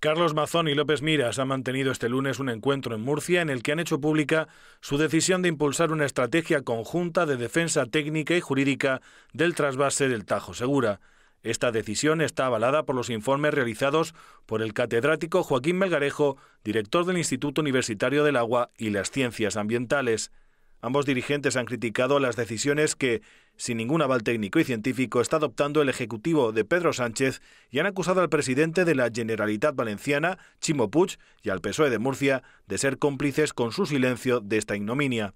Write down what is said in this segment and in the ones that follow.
Carlos Mazón y López Miras han mantenido este lunes un encuentro en Murcia en el que han hecho pública su decisión de impulsar una estrategia conjunta de defensa técnica y jurídica del trasvase del Tajo Segura. Esta decisión está avalada por los informes realizados por el catedrático Joaquín Melgarejo, director del Instituto Universitario del Agua y las Ciencias Ambientales. Ambos dirigentes han criticado las decisiones que, sin ningún aval técnico y científico, está adoptando el Ejecutivo de Pedro Sánchez y han acusado al presidente de la Generalitat Valenciana, Chimo Puig, y al PSOE de Murcia de ser cómplices con su silencio de esta ignominia.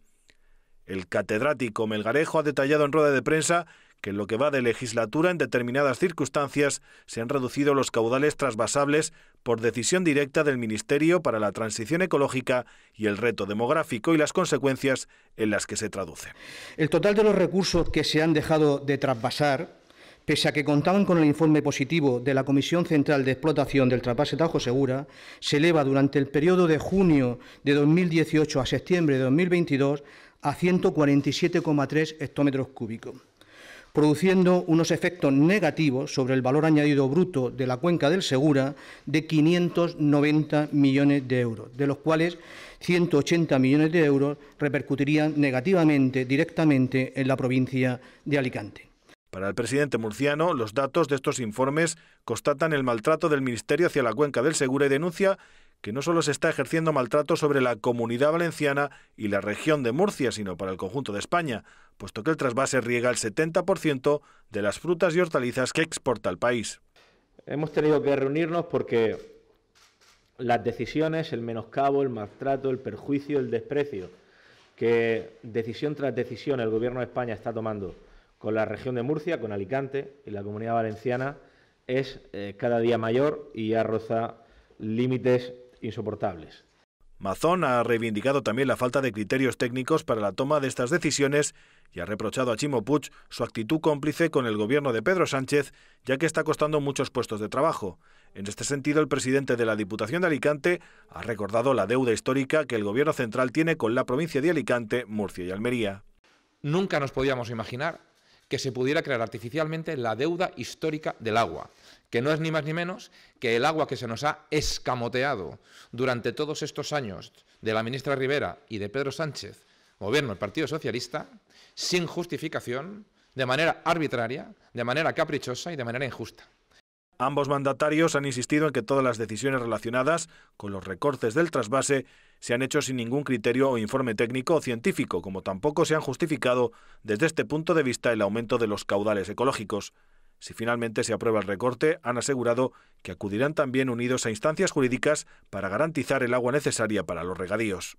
El catedrático Melgarejo ha detallado en rueda de prensa que en lo que va de legislatura en determinadas circunstancias se han reducido los caudales trasvasables por decisión directa del Ministerio para la Transición Ecológica y el reto demográfico y las consecuencias en las que se traduce. El total de los recursos que se han dejado de trasvasar pese a que contaban con el informe positivo de la Comisión Central de Explotación del Trasvase Tajo Segura, se eleva durante el periodo de junio de 2018 a septiembre de 2022 a 147,3 hectómetros cúbicos produciendo unos efectos negativos sobre el valor añadido bruto de la cuenca del Segura de 590 millones de euros, de los cuales 180 millones de euros repercutirían negativamente directamente en la provincia de Alicante. Para el presidente murciano, los datos de estos informes constatan el maltrato del Ministerio hacia la cuenca del Segura y denuncia que no solo se está ejerciendo maltrato sobre la comunidad valenciana y la región de Murcia, sino para el conjunto de España, puesto que el trasvase riega el 70% de las frutas y hortalizas que exporta el país. Hemos tenido que reunirnos porque las decisiones, el menoscabo, el maltrato, el perjuicio, el desprecio que decisión tras decisión el Gobierno de España está tomando con la región de Murcia, con Alicante y la comunidad valenciana es eh, cada día mayor y arroza roza límites insoportables. Mazón ha reivindicado también la falta de criterios técnicos para la toma de estas decisiones y ha reprochado a Chimo Puig su actitud cómplice con el gobierno de Pedro Sánchez, ya que está costando muchos puestos de trabajo. En este sentido, el presidente de la Diputación de Alicante ha recordado la deuda histórica que el gobierno central tiene con la provincia de Alicante, Murcia y Almería. Nunca nos podíamos imaginar que se pudiera crear artificialmente la deuda histórica del agua, que no es ni más ni menos que el agua que se nos ha escamoteado durante todos estos años de la ministra Rivera y de Pedro Sánchez, gobierno del Partido Socialista, sin justificación, de manera arbitraria, de manera caprichosa y de manera injusta. Ambos mandatarios han insistido en que todas las decisiones relacionadas con los recortes del trasvase se han hecho sin ningún criterio o informe técnico o científico, como tampoco se han justificado desde este punto de vista el aumento de los caudales ecológicos. Si finalmente se aprueba el recorte, han asegurado que acudirán también unidos a instancias jurídicas para garantizar el agua necesaria para los regadíos.